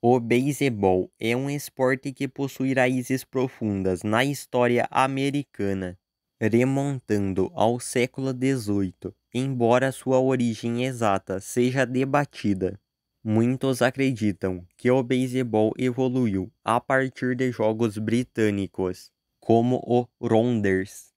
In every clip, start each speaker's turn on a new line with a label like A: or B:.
A: O beisebol é um esporte que possui raízes profundas na história americana, remontando ao século XVIII, embora sua origem exata seja debatida. Muitos acreditam que o beisebol evoluiu a partir de jogos britânicos, como o Rounders.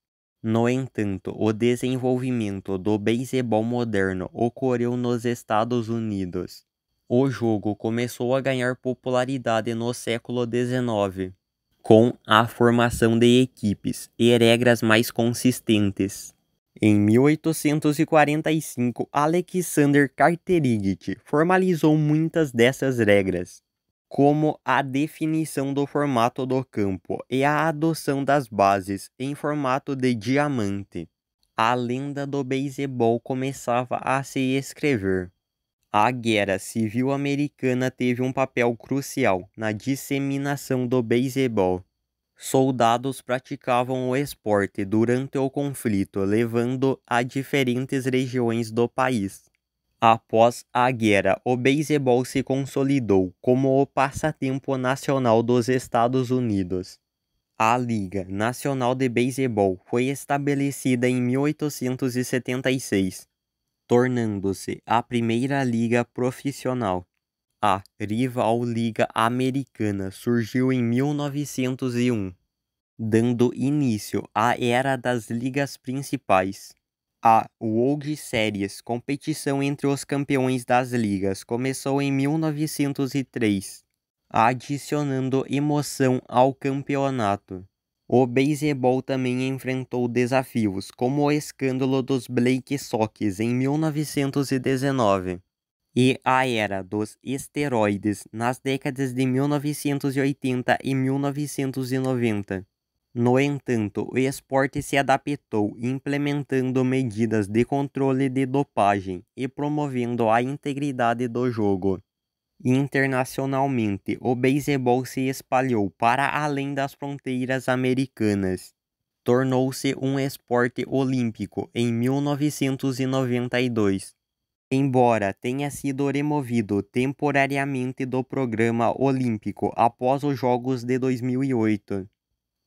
A: No entanto, o desenvolvimento do beisebol moderno ocorreu nos Estados Unidos o jogo começou a ganhar popularidade no século XIX, com a formação de equipes e regras mais consistentes. Em 1845, Alexander Karterigit formalizou muitas dessas regras, como a definição do formato do campo e a adoção das bases em formato de diamante. A lenda do beisebol começava a se escrever. A Guerra Civil Americana teve um papel crucial na disseminação do beisebol. Soldados praticavam o esporte durante o conflito, levando a diferentes regiões do país. Após a guerra, o beisebol se consolidou como o passatempo nacional dos Estados Unidos. A Liga Nacional de Beisebol foi estabelecida em 1876 tornando-se a primeira liga profissional. A rival Liga Americana surgiu em 1901, dando início à era das ligas principais. A World Series, competição entre os campeões das ligas, começou em 1903, adicionando emoção ao campeonato. O beisebol também enfrentou desafios, como o escândalo dos Blake Sox em 1919 e a era dos esteroides nas décadas de 1980 e 1990. No entanto, o esporte se adaptou, implementando medidas de controle de dopagem e promovendo a integridade do jogo. Internacionalmente, o beisebol se espalhou para além das fronteiras americanas. Tornou-se um esporte olímpico em 1992. Embora tenha sido removido temporariamente do programa olímpico após os Jogos de 2008,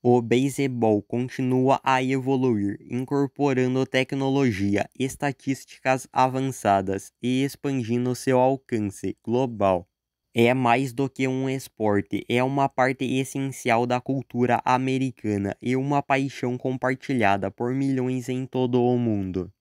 A: o beisebol continua a evoluir, incorporando tecnologia, estatísticas avançadas e expandindo seu alcance global. É mais do que um esporte, é uma parte essencial da cultura americana e uma paixão compartilhada por milhões em todo o mundo.